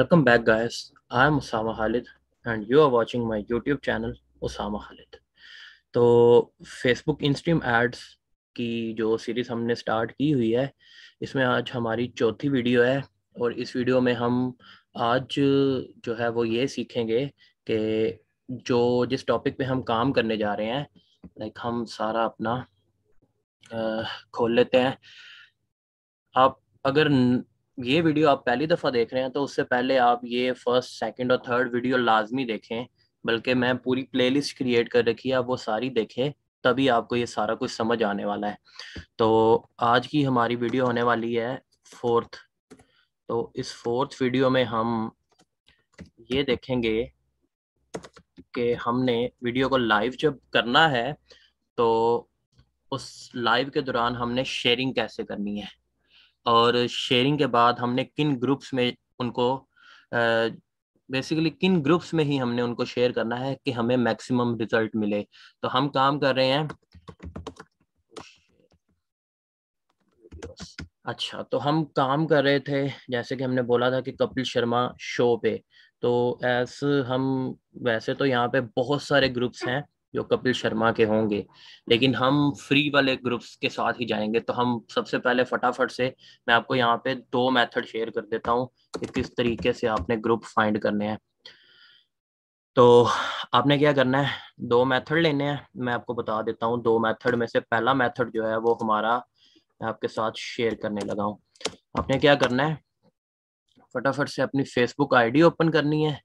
Welcome back guys, I am Osama Khalid and you are watching my YouTube channel Osama Khalid. तो Facebook Instream Ads की जो series हमने start की हुई है इसमें आज हमारी चौथी वीडियो है और इस वीडियो में हम आज जो है वो ये सीखेंगे कि जो जिस टॉपिक पे हम काम करने जा रहे हैं लाइक हम सारा अपना आ, खोल लेते हैं आप अगर ये वीडियो आप पहली दफ़ा देख रहे हैं तो उससे पहले आप ये फर्स्ट सेकंड और थर्ड वीडियो लाजमी देखें बल्कि मैं पूरी प्लेलिस्ट क्रिएट कर रखी है आप वो सारी देखें तभी आपको ये सारा कुछ समझ आने वाला है तो आज की हमारी वीडियो होने वाली है फोर्थ तो इस फोर्थ वीडियो में हम ये देखेंगे कि हमने वीडियो को लाइव जब करना है तो उस लाइव के दौरान हमने शेयरिंग कैसे करनी है और शेयरिंग के बाद हमने किन ग्रुप्स में उनको बेसिकली किन ग्रुप्स में ही हमने उनको शेयर करना है कि हमें मैक्सिमम रिजल्ट मिले तो हम काम कर रहे हैं अच्छा तो हम काम कर रहे थे जैसे कि हमने बोला था कि कपिल शर्मा शो पे तो ऐस हम वैसे तो यहाँ पे बहुत सारे ग्रुप्स हैं जो कपिल शर्मा के होंगे लेकिन हम फ्री वाले ग्रुप्स के साथ ही जाएंगे तो हम सबसे पहले फटाफट से मैं आपको यहाँ पे दो मेथड शेयर कर देता हूँ कि किस तरीके से आपने ग्रुप फाइंड करने हैं तो आपने क्या करना है दो मेथड लेने हैं मैं आपको बता देता हूँ दो मेथड में से पहला मेथड जो है वो हमारा मैं आपके साथ शेयर करने लगा हूँ आपने क्या करना है फटाफट से अपनी फेसबुक आईडी ओपन करनी है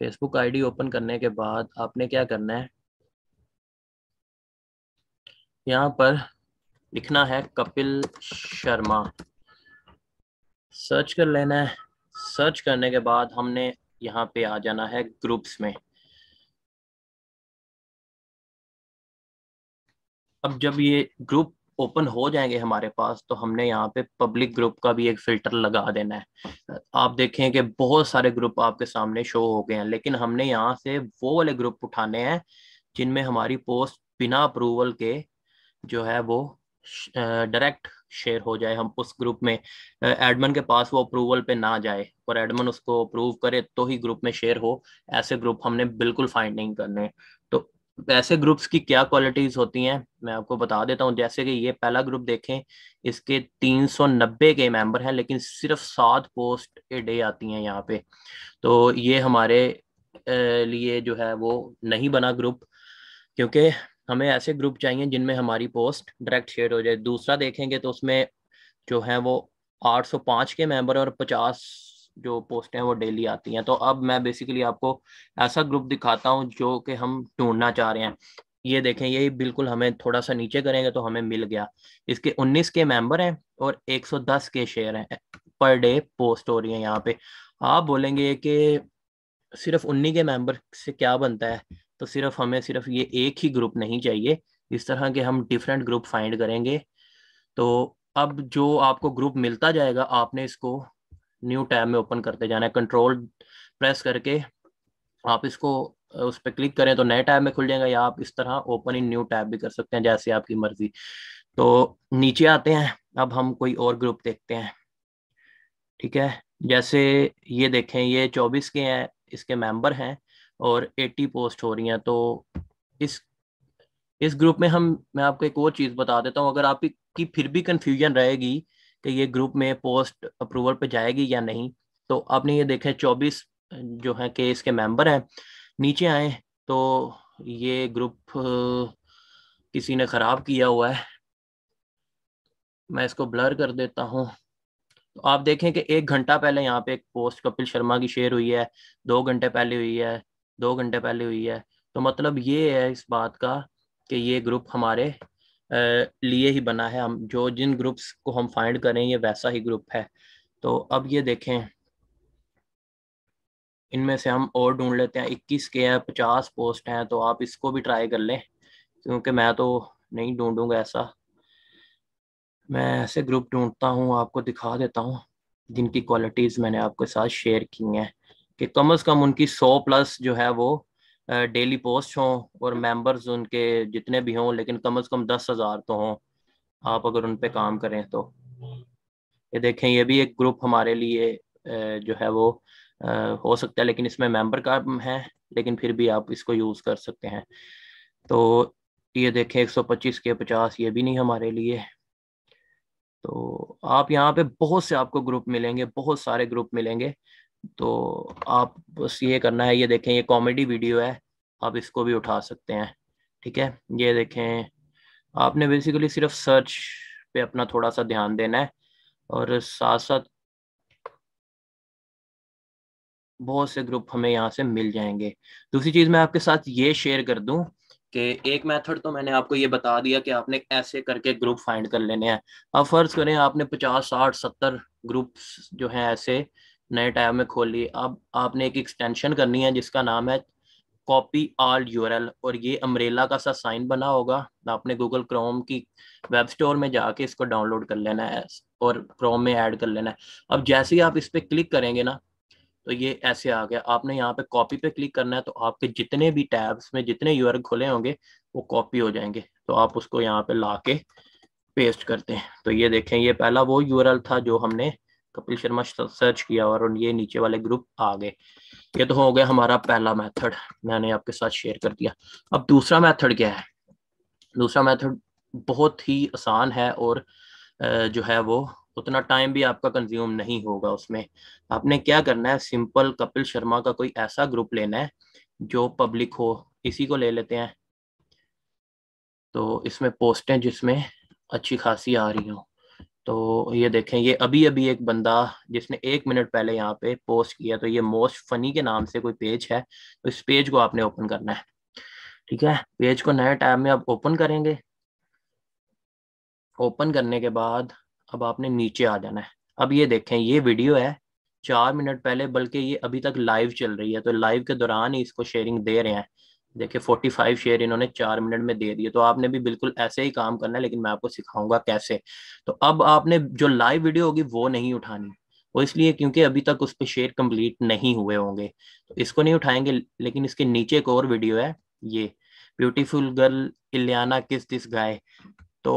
फेसबुक आईडी ओपन करने के बाद आपने क्या करना है यहाँ पर लिखना है कपिल शर्मा सर्च कर लेना है सर्च करने के बाद हमने यहाँ पे आ जाना है ग्रुप्स में अब जब ये ग्रुप ओपन हो जाएंगे हमारे पास तो हमने यहाँ पे पब्लिक ग्रुप का भी एक फिल्टर लगा देना है आप देखें कि बहुत सारे ग्रुप आपके सामने शो हो गए हैं लेकिन हमने यहाँ से वो वाले ग्रुप उठाने हैं जिनमें हमारी पोस्ट बिना अप्रूवल के जो है वो डायरेक्ट शेयर हो जाए हम उस ग्रुप में एडमन के पास वो अप्रूवल पे ना जाए और एडमन उसको अप्रूव करे तो ही ग्रुप में शेयर हो ऐसे ग्रुप हमने बिल्कुल फाइंड नहीं करने ऐसे ग्रुप्स की क्या क्वालिटीज होती हैं मैं आपको बता देता हूँ जैसे कि ये पहला ग्रुप देखें इसके 390 के मेंबर हैं लेकिन सिर्फ सात पोस्ट ए डे आती हैं यहाँ पे तो ये हमारे लिए जो है वो नहीं बना ग्रुप क्योंकि हमें ऐसे ग्रुप चाहिए जिनमें हमारी पोस्ट डायरेक्ट शेयर हो जाए दूसरा देखेंगे तो उसमें जो है वो 805 के मेंबर और पचास जो पोस्ट हैं वो डेली आती हैं तो अब मैं बेसिकली आपको ऐसा ग्रुप दिखाता हूँ जो कि हम ढूंढना चाह रहे हैं ये देखें ये बिल्कुल हमें थोड़ा सा नीचे करेंगे तो हमें मिल गया इसके 19 के मेंबर हैं और 110 के शेयर हैं पर डे पोस्ट हो रही है यहाँ पे आप बोलेंगे कि सिर्फ उन्नी के मेंबर से क्या बनता है तो सिर्फ हमें सिर्फ ये एक ही ग्रुप नहीं चाहिए इस तरह के हम डिफरेंट ग्रुप फाइंड करेंगे तो अब जो आपको ग्रुप मिलता जाएगा आपने इसको न्यू टैब में ओपन करते जाना है कंट्रोल प्रेस करके आप इसको उस पर क्लिक करें तो नए टैब में खुल जाएगा या आप इस तरह ओपन इन न्यू टैब भी कर सकते हैं जैसे आपकी मर्जी तो नीचे आते हैं अब हम कोई और ग्रुप देखते हैं ठीक है जैसे ये देखें ये चौबीस के हैं इसके मेंबर हैं और 80 पोस्ट हो रही हैं तो इस इस ग्रुप में हम मैं आपको एक और चीज़ बता देता हूँ अगर आपकी फिर भी कन्फ्यूजन रहेगी कि ये ग्रुप में पोस्ट अप्रूवल पे जाएगी या नहीं तो आपने ये देखा चौबीस जो है के इसके मेंबर हैं नीचे आए तो ये ग्रुप किसी ने ख़राब किया हुआ है मैं इसको ब्लर कर देता हूँ तो आप देखें कि एक घंटा पहले यहाँ पे एक पोस्ट कपिल शर्मा की शेयर हुई है दो घंटे पहले हुई है दो घंटे पहले हुई है तो मतलब ये है इस बात का कि ये ग्रुप हमारे लिए ही बना है हम जो जिन ग्रुप्स को हम फाइंड ये वैसा ही ग्रुप है तो अब ये देखें इनमें से हम और ढूंढ लेते हैं इक्कीस के हैं पचास पोस्ट हैं तो आप इसको भी ट्राई कर लें क्योंकि मैं तो नहीं ढूंढूंगा ऐसा मैं ऐसे ग्रुप ढूंढता हूँ आपको दिखा देता हूँ जिनकी क्वालिटीज़ मैंने आपके साथ शेयर की हैं कि कम अज़ कम उनकी सौ प्लस जो है वो डेली पोस्ट हों और मेंबर्स उनके जितने भी हों लेकिन कम से कम दस हज़ार तो हों आप अगर उन पे काम करें तो ये देखें ये भी एक ग्रुप हमारे लिए जो है वो हो सकता है लेकिन इसमें मेंबर का है लेकिन फिर भी आप इसको यूज़ कर सकते हैं तो ये देखें 125 के 50 ये भी नहीं हमारे लिए तो आप यहाँ पे बहुत से आपको ग्रुप मिलेंगे बहुत सारे ग्रुप मिलेंगे तो आप बस ये करना है ये देखें ये कॉमेडी वीडियो है आप इसको भी उठा सकते हैं ठीक है ये देखें आपने बेसिकली सिर्फ सर्च पे अपना थोड़ा सा ध्यान देना है और साथ साथ बहुत से ग्रुप हमें यहाँ से मिल जाएंगे दूसरी चीज़ मैं आपके साथ ये शेयर कर दूं कि एक मेथड तो मैंने आपको ये बता दिया कि आपने ऐसे करके ग्रुप फाइंड कर लेने हैं अब फर्ज करें आपने पचास साठ सत्तर ग्रुप्स जो हैं ऐसे नए टैब में खोली अब आपने एक एक्सटेंशन करनी है जिसका नाम है कॉपी आल यूरल और ये अम्ब्रेला का सा साइन बना होगा आपने गूगल क्रोम की वेब स्टोर में जाके इसको डाउनलोड कर लेना है और क्रोम में ऐड कर लेना है अब जैसे ही आप इस पर क्लिक करेंगे ना तो ये ऐसे आ गया आपने यहाँ पे कॉपी पे क्लिक करना है तो आपके जितने भी टैब्स में जितने यूर खुले होंगे वो कॉपी हो जाएंगे तो आप उसको यहाँ पे ला पेस्ट करते हैं तो ये देखें ये पहला वो यू था जो हमने कपिल शर्मा सर्च किया और ये नीचे वाले ग्रुप आ गए ये तो हो गया हमारा पहला मेथड मैंने आपके साथ शेयर कर दिया अब दूसरा मेथड क्या है दूसरा मेथड बहुत ही आसान है और जो है वो उतना टाइम भी आपका कंज्यूम नहीं होगा उसमें आपने क्या करना है सिंपल कपिल शर्मा का कोई ऐसा ग्रुप लेना है जो पब्लिक हो इसी को ले लेते हैं तो इसमें पोस्टें जिसमें अच्छी खासी आ रही हो तो ये देखें ये अभी अभी एक बंदा जिसने एक मिनट पहले यहाँ पे पोस्ट किया तो ये मोस्ट फनी के नाम से कोई पेज है तो इस पेज को आपने ओपन करना है ठीक है पेज को नए टैब में आप ओपन करेंगे ओपन करने के बाद अब आपने नीचे आ जाना है अब ये देखें ये वीडियो है चार मिनट पहले बल्कि ये अभी तक लाइव चल रही है तो लाइव के दौरान ही इसको शेयरिंग दे रहे हैं देखिए फाइव शेयर इन्होंने चार मिनट में दे दिए तो आपने भी बिल्कुल ऐसे ही काम करना है लेकिन मैं आपको सिखाऊंगा कैसे तो अब आपने जो लाइव वीडियो होगी वो नहीं उठानी वो इसलिए क्योंकि अभी तक उस पर शेयर कंप्लीट नहीं हुए होंगे तो इसको नहीं उठाएंगे लेकिन इसके नीचे एक और वीडियो है ये ब्यूटीफुल गर्ल इलियाना किस दिस गाय तो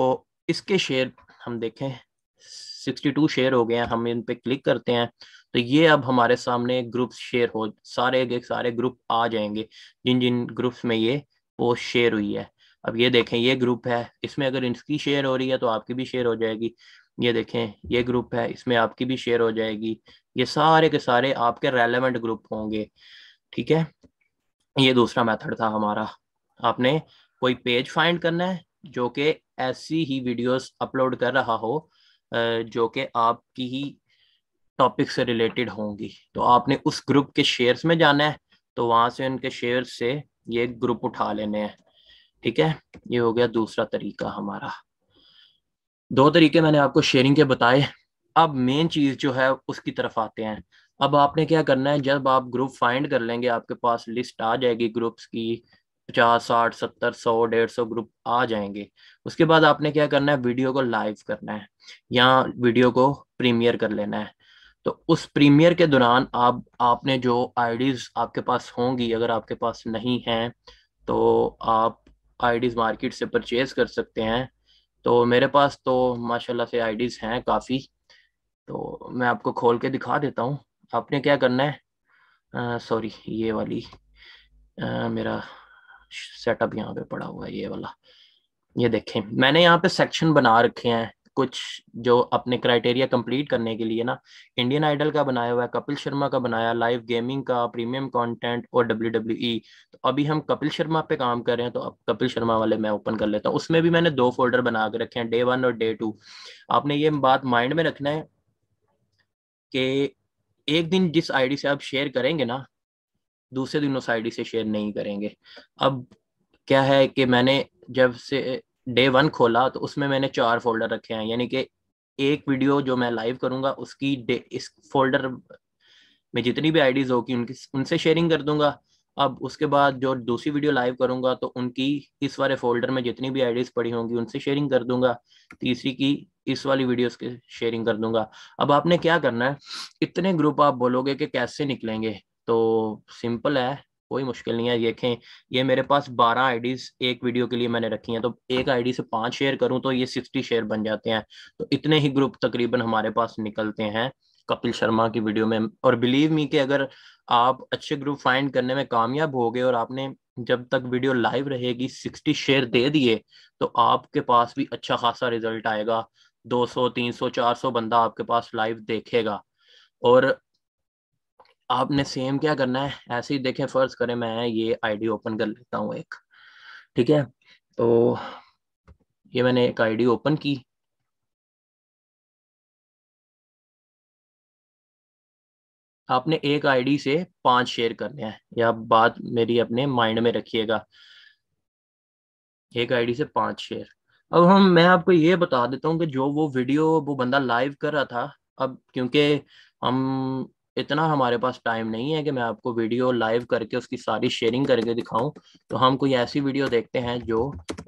इसके शेयर हम देखें टू शेयर हो गए हैं हम इन पे क्लिक करते हैं तो ये अब हमारे सामने ग्रुप्स शेयर हो सारे के सारे ग्रुप आ जाएंगे जिन जिन ग्रुप्स में ये पोस्ट शेयर हुई है अब ये देखें ये ग्रुप है इसमें अगर इसकी शेयर हो रही है तो आपकी भी शेयर हो जाएगी ये देखें ये ग्रुप है इसमें आपकी भी शेयर हो जाएगी ये सारे के सारे आपके रेलेवेंट ग्रुप होंगे ठीक है ये दूसरा मेथड था हमारा आपने कोई पेज फाइंड करना है जो कि ऐसी ही वीडियोस अपलोड कर रहा हो जो कि आपकी ही टॉपिक से रिलेटेड होंगी तो आपने उस ग्रुप के शेयर्स में जाना है तो वहां से उनके शेयर से ये ग्रुप उठा लेने हैं ठीक है ये हो गया दूसरा तरीका हमारा दो तरीके मैंने आपको शेयरिंग के बताए अब मेन चीज जो है उसकी तरफ आते हैं अब आपने क्या करना है जब आप ग्रुप फाइंड कर लेंगे आपके पास लिस्ट आ जाएगी ग्रुप्स की पचास साठ सत्तर सौ डेढ़ सौ ग्रुप आ जाएंगे उसके बाद आपने क्या करना है वीडियो को लाइव करना है या वीडियो को प्रीमियर कर लेना है तो उस प्रीमियर के दौरान आप आपने जो आईडीज आपके पास होंगी अगर आपके पास नहीं हैं तो आप आईडीज मार्केट से परचेज कर सकते हैं तो मेरे पास तो माशाल्लाह से आईडीज हैं काफ़ी तो मैं आपको खोल के दिखा देता हूँ आपने क्या करना है सॉरी ये वाली आ, मेरा सेटअप यहाँ पे पड़ा हुआ है ये वाला ये देखें मैंने यहाँ पे सेक्शन बना रखे हैं कुछ जो अपने क्राइटेरिया कंप्लीट करने के लिए ना इंडियन आइडल का बनाया हुआ है कपिल शर्मा का बनाया लाइव गेमिंग का प्रीमियम कंटेंट और डब्ल्यू डब्ल्यू e। तो अभी हम कपिल शर्मा पे काम कर रहे हैं तो अब कपिल शर्मा वाले मैं ओपन कर लेता हूँ उसमें भी मैंने दो फोल्डर बना के रखे हैं डे वन और डे टू आपने ये बात माइंड में रखना है कि एक दिन जिस आईडी से आप शेयर करेंगे ना दूसरे दिन उस आईडी से शेयर नहीं करेंगे अब क्या है कि मैंने जब से डे वन खोला तो उसमें मैंने चार फोल्डर रखे हैं यानी कि एक वीडियो जो मैं लाइव करूंगा उसकी डे इस फोल्डर में जितनी भी आईडीज होगी उनकी उनसे शेयरिंग कर दूंगा अब उसके बाद जो दूसरी वीडियो लाइव करूंगा तो उनकी इस वाले फोल्डर में जितनी भी आईडीज पड़ी होंगी उनसे शेयरिंग कर दूंगा तीसरी की इस वाली वीडियोस के शेयरिंग कर दूंगा अब आपने क्या करना है इतने ग्रुप आप बोलोगे कि कैसे निकलेंगे तो सिंपल है कोई मुश्किल नहीं है ये देखें ये मेरे पास बारह आईडीज एक वीडियो के लिए मैंने रखी हैं तो एक आईडी से पांच शेयर करूं तो ये सिक्सटी शेयर बन जाते हैं तो इतने ही ग्रुप तकरीबन हमारे पास निकलते हैं कपिल शर्मा की वीडियो में और बिलीव मी कि अगर आप अच्छे ग्रुप फाइंड करने में कामयाब हो गए और आपने जब तक वीडियो लाइव रहेगी सिक्सटी शेयर दे दिए तो आपके पास भी अच्छा खासा रिजल्ट आएगा 200, 300, 400 बंदा आपके पास लाइव देखेगा और आपने सेम क्या करना है ऐसे ही देखें फर्ज करें मैं ये आईडी ओपन कर लेता हूँ एक ठीक है तो ये मैंने एक आईडी ओपन की आपने एक आईडी से पांच शेयर करने हैं या बात मेरी अपने माइंड में रखिएगा एक आईडी से पांच शेयर अब हम मैं आपको ये बता देता हूँ कि जो वो वीडियो वो बंदा लाइव कर रहा था अब क्योंकि हम इतना हमारे पास टाइम नहीं है कि मैं आपको वीडियो लाइव करके उसकी सारी शेयरिंग करके दिखाऊं तो हम कोई ऐसी वीडियो देखते हैं जो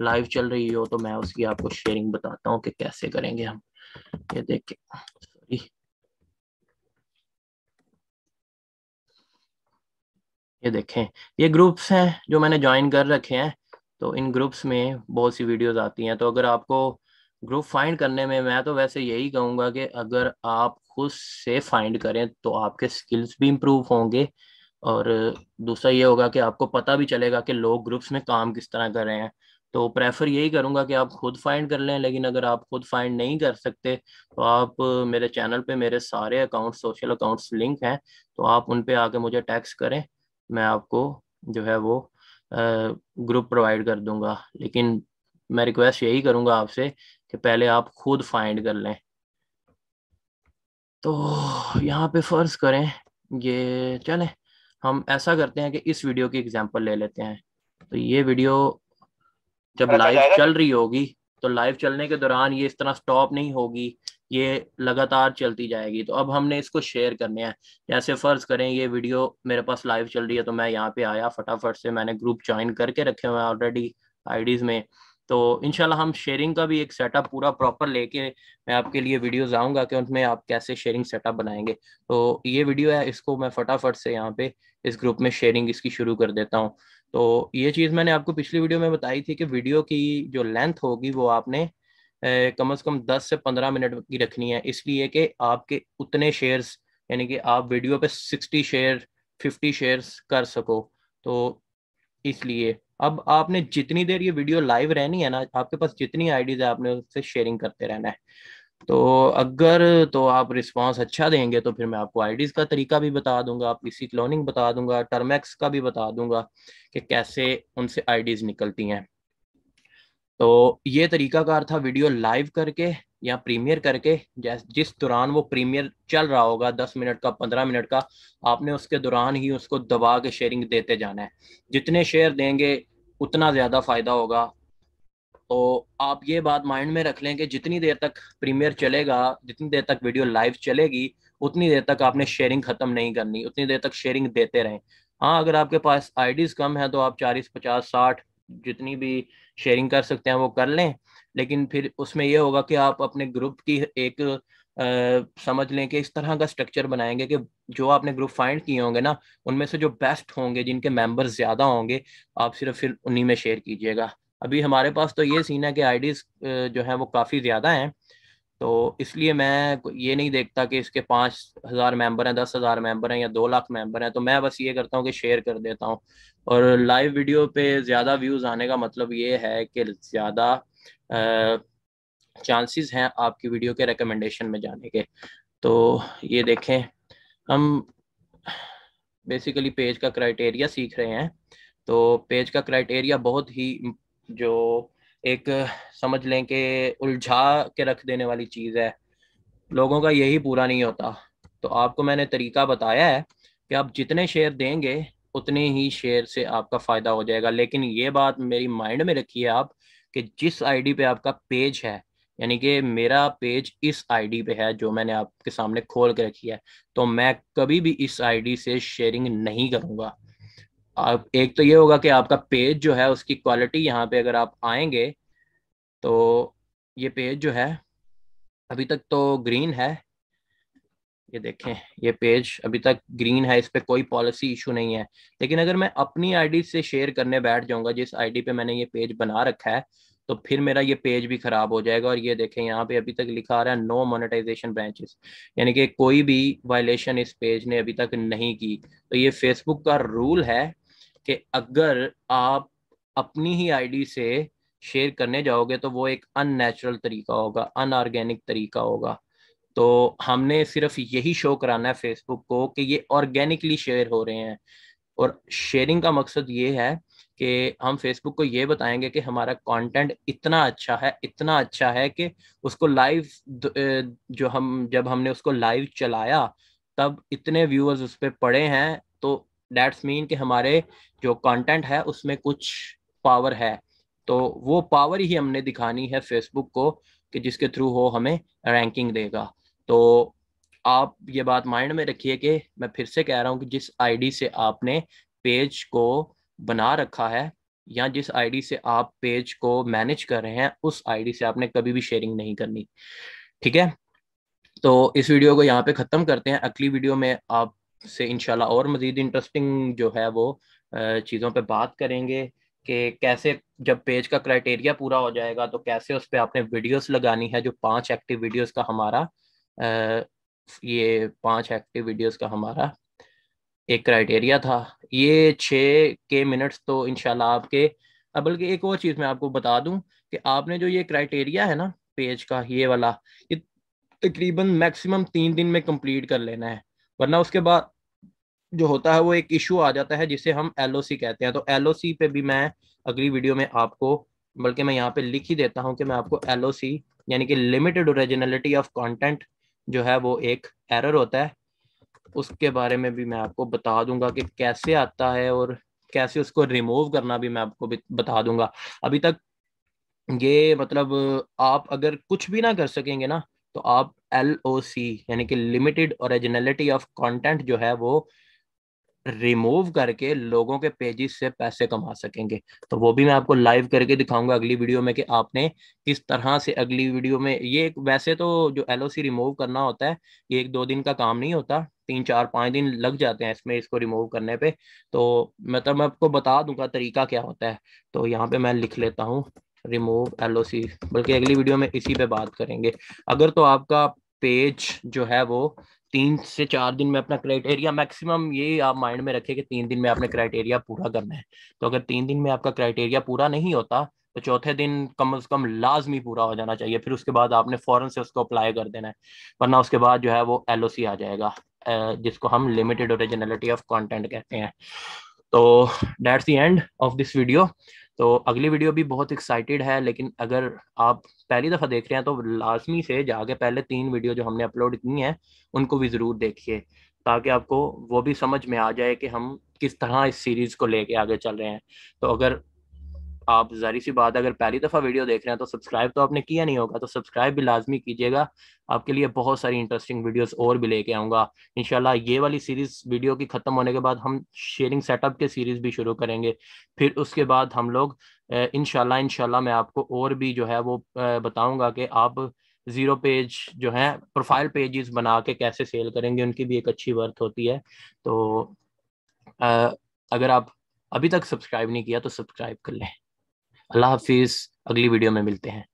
लाइव चल रही हो तो मैं उसकी आपको शेयरिंग बताता हूं कि कैसे करेंगे हम ये देख के सॉरी ये देखें ये ग्रुप्स हैं जो मैंने ज्वाइन कर रखे हैं तो इन ग्रुप्स में बहुत सी वीडियोस आती हैं तो अगर आपको ग्रुप फाइंड करने में मैं तो वैसे यही कहूंगा कि अगर आप खुद से फाइंड करें तो आपके स्किल्स भी इम्प्रूव होंगे और दूसरा ये होगा कि आपको पता भी चलेगा कि लोग ग्रुप्स में काम किस तरह कर रहे हैं तो प्रेफर यही करूँगा कि आप खुद फाइंड कर लें लेकिन अगर आप खुद फाइंड नहीं कर सकते तो आप मेरे चैनल पे मेरे सारे अकाउंट सोशल अकाउंट्स लिंक हैं तो आप उन पे आके मुझे टैक्स करें मैं आपको जो है वो ग्रुप प्रोवाइड कर दूंगा लेकिन मैं रिक्वेस्ट यही करूंगा आपसे कि पहले आप खुद फाइंड कर लें तो यहाँ पे फर्ज करें ये चलें हम ऐसा करते हैं कि इस वीडियो की एग्जांपल ले लेते हैं तो ये वीडियो जब लाइव चल रही होगी तो लाइव चलने के दौरान ये इस तरह स्टॉप नहीं होगी ये लगातार चलती जाएगी तो अब हमने इसको शेयर करने हैं जैसे फ़र्ज़ करें ये वीडियो मेरे पास लाइव चल रही है तो मैं यहाँ पे आया फटाफट से मैंने ग्रुप ज्वाइन करके रखे हुए हैं ऑलरेडी आईडीज़ में तो इनशाला हम शेयरिंग का भी एक सेटअप पूरा प्रॉपर लेके मैं आपके लिए वीडियो आऊंगा कि उनमें आप कैसे शेयरिंग सेटअप बनाएंगे तो ये वीडियो है इसको मैं फटाफट से यहाँ पे इस ग्रुप में शेयरिंग इसकी शुरू कर देता हूँ तो ये चीज़ मैंने आपको पिछली वीडियो में बताई थी कि वीडियो की जो लेंथ होगी वो आपने कम से कम 10 से 15 मिनट की रखनी है इसलिए कि आपके उतने शेयर्स यानी कि आप वीडियो पे 60 शेयर 50 शेयर्स कर सको तो इसलिए अब आपने जितनी देर ये वीडियो लाइव रहनी है ना आपके पास जितनी आईडीज है आपने उससे शेयरिंग करते रहना है तो अगर तो आप रिस्पांस अच्छा देंगे तो फिर मैं आपको आईडीज का तरीका भी बता दूंगा आप इसी क्लोनिंग बता दूंगा टर्मैक्स का भी बता दूंगा कि कैसे उनसे आईडीज निकलती हैं तो ये तरीकाकार था वीडियो लाइव करके या प्रीमियर करके जिस दौरान वो प्रीमियर चल रहा होगा दस मिनट का पंद्रह मिनट का आपने उसके दौरान ही उसको दबा के शेयरिंग देते जाना है जितने शेयर देंगे उतना ज़्यादा फ़ायदा होगा तो आप ये बात माइंड में रख लें कि जितनी देर तक प्रीमियर चलेगा जितनी देर तक वीडियो लाइव चलेगी उतनी देर तक आपने शेयरिंग ख़त्म नहीं करनी उतनी देर तक शेयरिंग देते रहें हाँ अगर आपके पास आईडीज़ कम है तो आप चालीस पचास साठ जितनी भी शेयरिंग कर सकते हैं वो कर लें लेकिन फिर उसमें यह होगा कि आप अपने ग्रुप की एक आ, समझ लें कि इस तरह का स्ट्रक्चर बनाएंगे कि जो आपने ग्रुप फाइंड किए होंगे ना उनमें से जो बेस्ट होंगे जिनके मेंबर्स ज़्यादा होंगे आप सिर्फ फिर उन्हीं में शेयर कीजिएगा अभी हमारे पास तो ये सीन है कि आईडीज जो है वो काफ़ी ज़्यादा हैं तो इसलिए मैं ये नहीं देखता कि इसके पाँच हज़ार मेंबर हैं दस हज़ार मेम्बर हैं या दो लाख मेंबर हैं तो मैं बस ये करता हूँ कि शेयर कर देता हूँ और लाइव वीडियो पे ज़्यादा व्यूज़ आने का मतलब ये है कि ज़्यादा चांसेस हैं आपकी वीडियो के रिकमेंडेशन में जाने के तो ये देखें हम बेसिकली पेज का क्राइटेरिया सीख रहे हैं तो पेज का क्राइटेरिया बहुत ही जो एक समझ लें कि उलझा के रख देने वाली चीज़ है लोगों का यही पूरा नहीं होता तो आपको मैंने तरीका बताया है कि आप जितने शेयर देंगे उतने ही शेयर से आपका फ़ायदा हो जाएगा लेकिन ये बात मेरी माइंड में रखिए आप कि जिस आईडी पे आपका पेज है यानी कि मेरा पेज इस आईडी पे है जो मैंने आपके सामने खोल के रखी है तो मैं कभी भी इस आईडी से शेयरिंग नहीं करूंगा आप एक तो ये होगा कि आपका पेज जो है उसकी क्वालिटी यहाँ पे अगर आप आएंगे तो ये पेज जो है अभी तक तो ग्रीन है ये देखें ये पेज अभी तक ग्रीन है इस पर कोई पॉलिसी इशू नहीं है लेकिन अगर मैं अपनी आईडी से शेयर करने बैठ जाऊंगा जिस आईडी पे मैंने ये पेज बना रखा है तो फिर मेरा ये पेज भी खराब हो जाएगा और ये देखें यहाँ पे अभी तक लिखा आ रहा है नो मोनेटाइजेशन ब्रांचेस यानी कि कोई भी वायलेशन इस पेज ने अभी तक नहीं की तो ये फेसबुक का रूल है कि अगर आप अपनी ही आई से शेयर करने जाओगे तो वो एक अननेचुरल तरीका होगा अनऑर्गेनिक तरीका होगा तो हमने सिर्फ यही शो कराना है फेसबुक को कि ये ऑर्गेनिकली शेयर हो रहे हैं और शेयरिंग का मकसद ये है कि हम फेसबुक को ये बताएंगे कि हमारा कंटेंट इतना अच्छा है इतना अच्छा है कि उसको लाइव जो हम जब हमने उसको लाइव चलाया तब इतने व्यूअर्स उस पर पड़े हैं तो डैट्स मीन कि हमारे जो कंटेंट है उसमें कुछ पावर है तो वो पावर ही हमने दिखानी है फेसबुक को कि जिसके थ्रू हो हमें रैंकिंग देगा तो आप ये बात माइंड में रखिए कि मैं फिर से कह रहा हूँ कि जिस आईडी से आपने पेज को बना रखा है या जिस आईडी से आप पेज को मैनेज कर रहे हैं उस आईडी से आपने कभी भी शेयरिंग नहीं करनी ठीक है तो इस वीडियो को यहाँ पे ख़त्म करते हैं अगली वीडियो में आप से इनशाला और मज़ीद इंटरेस्टिंग जो है वो चीज़ों पे बात करेंगे कि कैसे जब पेज का क्राइटेरिया पूरा हो जाएगा तो कैसे उस पर आपने वीडियोस लगानी है जो पांच एक्टिव वीडियोस का हमारा ये पांच एक्टिव वीडियोस का हमारा एक क्राइटेरिया था ये छः के मिनट्स तो इनशाला आपके अब बल्कि एक और चीज़ मैं आपको बता दूं कि आपने जो ये क्राइटेरिया है ना पेज का ये वाला ये तकरीबन मैक्सिमम तीन दिन में कंप्लीट कर लेना है वरना उसके बाद जो होता है वो एक इशू आ जाता है जिसे हम एल कहते हैं तो एल पे भी मैं अगली वीडियो में आपको बल्कि मैं यहाँ पे लिख ही देता हूँ कि मैं आपको एल यानी कि लिमिटेड ओरिजिनलिटी ऑफ कॉन्टेंट जो है वो एक एरर होता है उसके बारे में भी मैं आपको बता दूंगा कि कैसे आता है और कैसे उसको रिमूव करना भी मैं आपको बता दूंगा अभी तक ये मतलब आप अगर कुछ भी ना कर सकेंगे ना तो आप एल ओ सी यानी कि लिमिटेड ओरिजिनलिटी ऑफ कंटेंट जो है वो रिमूव करके लोगों के पेजेस से पैसे कमा सकेंगे तो वो भी मैं आपको लाइव करके दिखाऊंगा अगली वीडियो में कि आपने किस तरह से अगली वीडियो में ये एक वैसे तो जो एल रिमूव करना होता है ये एक दो दिन का काम नहीं होता तीन चार पाँच दिन लग जाते हैं इसमें इसको रिमूव करने पे तो मतलब मैं आपको बता दूंगा तरीका क्या होता है तो यहाँ पे मैं लिख लेता हूँ रिमूव एल बल्कि अगली वीडियो में इसी पे बात करेंगे अगर तो आपका पेज जो है वो तीन से चार दिन में अपना क्राइटेरिया मैक्सिमम ये आप माइंड में रखें कि तीन दिन में आपने क्राइटेरिया पूरा करना है तो अगर तीन दिन में आपका क्राइटेरिया पूरा नहीं होता तो चौथे दिन कम से कम लाजमी पूरा हो जाना चाहिए फिर उसके बाद आपने फॉरन से उसको अप्लाई कर देना है वरना उसके बाद जो है वो एल आ जाएगा जिसको हम लिमिटेड ओरिजिनलिटी ऑफ कॉन्टेंट कहते हैं तो that's the end of this video तो अगली वीडियो भी बहुत एक्साइटेड है लेकिन अगर आप पहली दफ़ा देख रहे हैं तो लाजमी से जाके पहले तीन वीडियो जो हमने अपलोड की हैं उनको भी ज़रूर देखिए ताकि आपको वो भी समझ में आ जाए कि हम किस तरह इस सीरीज़ को लेके आगे चल रहे हैं तो अगर आप जारी सी बात अगर पहली दफ़ा वीडियो देख रहे हैं तो सब्सक्राइब तो आपने किया नहीं होगा तो सब्सक्राइब भी लाजमी कीजिएगा आपके लिए बहुत सारी इंटरेस्टिंग वीडियोस और भी लेके आऊंगा इनशाला ये वाली सीरीज़ वीडियो की ख़त्म होने के बाद हम शेयरिंग सेटअप के सीरीज़ भी शुरू करेंगे फिर उसके बाद हम लोग इनशाला इनशाला मैं आपको और भी जो है वो बताऊंगा कि आप जीरो पेज जो है प्रोफाइल पेजेस बना के कैसे सेल करेंगे उनकी भी एक अच्छी वर्थ होती है तो अगर आप अभी तक सब्सक्राइब नहीं किया तो सब्सक्राइब कर लें अल्लाह हाफिज़ अगली वीडियो में मिलते हैं